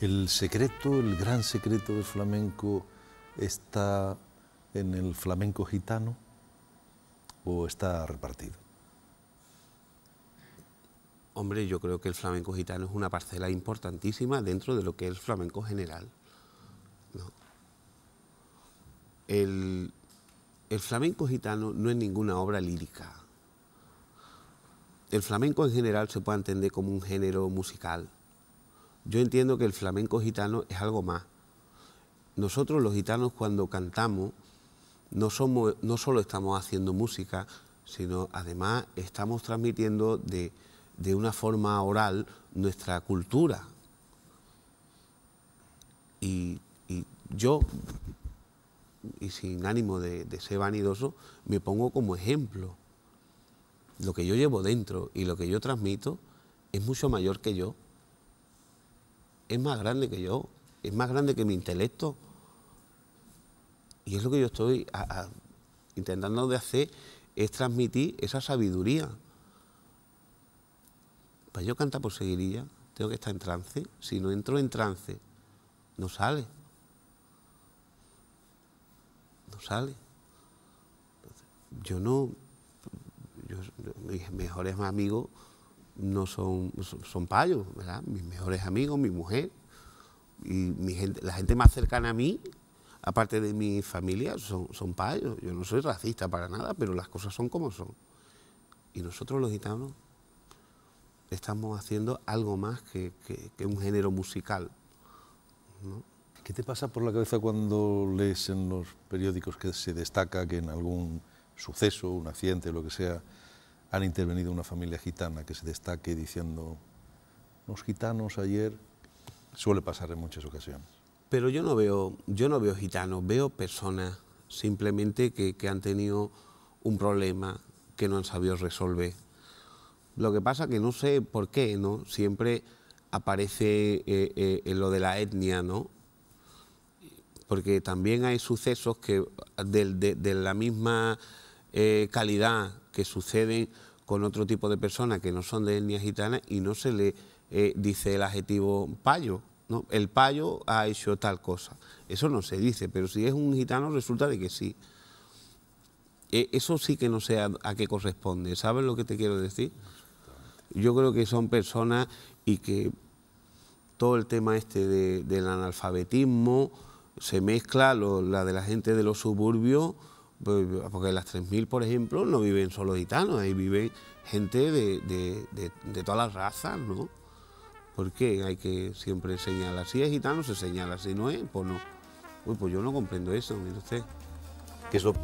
El secreto, el gran secreto del flamenco está en el flamenco gitano o está repartido? Hombre, yo creo que el flamenco gitano es una parcela importantísima dentro de lo que es el flamenco general. el flamenco gitano no es ninguna obra lírica. El flamenco en general se puede entender como un género musical yo entiendo que el flamenco gitano es algo más. Nosotros los gitanos cuando cantamos no, solo estamos haciendo música, sino además estamos transmitiendo de, una forma oral nuestra cultura. Y, yo, y sin ánimo de ser vanidoso, me pongo como ejemplo. Lo que yo llevo dentro y lo que yo transmito es mucho mayor que yo es más grande que yo, es más grande que mi intelecto. Y es lo que yo estoy intentando de hacer, es transmitir esa sabiduría. Para pues yo canta por seguiría... tengo que estar en trance. Si no entro en trance, no sale. No sale. Yo no, yo, mis mejores amigos no son, son, payos, ¿verdad? Mis mejores amigos, mi mujer y la gente más cercana a mí, aparte de mi familia, son, payos. Yo no soy racista para nada, pero las cosas son como son. Y nosotros los gitanos estamos haciendo algo más que, un género musical. ¿Qué te pasa por la cabeza cuando lees en los periódicos que se destaca que en algún suceso, un accidente, lo que sea, han intervenido una familia gitana que se destaque diciendo, los gitanos ayer, suele pasar en muchas ocasiones. Pero yo no veo, yo no veo gitanos, veo personas simplemente que, que han tenido un problema que no han sabido resolver. Lo que pasa que no sé por qué, ¿no? Siempre aparece eh, eh, lo de la etnia, ¿no? Porque también hay sucesos que de, de la misma eh, calidad que suceden con otro tipo de personas que no son de etnia gitana y no se le eh, dice el adjetivo payo. El payo ha hecho tal cosa. Eso no se dice, pero si es un gitano resulta de que sí. E, eso sí que no sé a, qué corresponde. ¿Sabes lo que te quiero decir? Yo creo que son personas y que todo el tema este de, del analfabetismo se mezcla, lo, la de la gente de los suburbios porque las 3.000, por ejemplo, no viven solo gitanos, ahí vive gente de, todas las razas, ¿no? por qué hay que siempre señalar. Si es gitano, se señala, si no es, pues no. Uy, pues yo no comprendo eso, mire usted. Que eso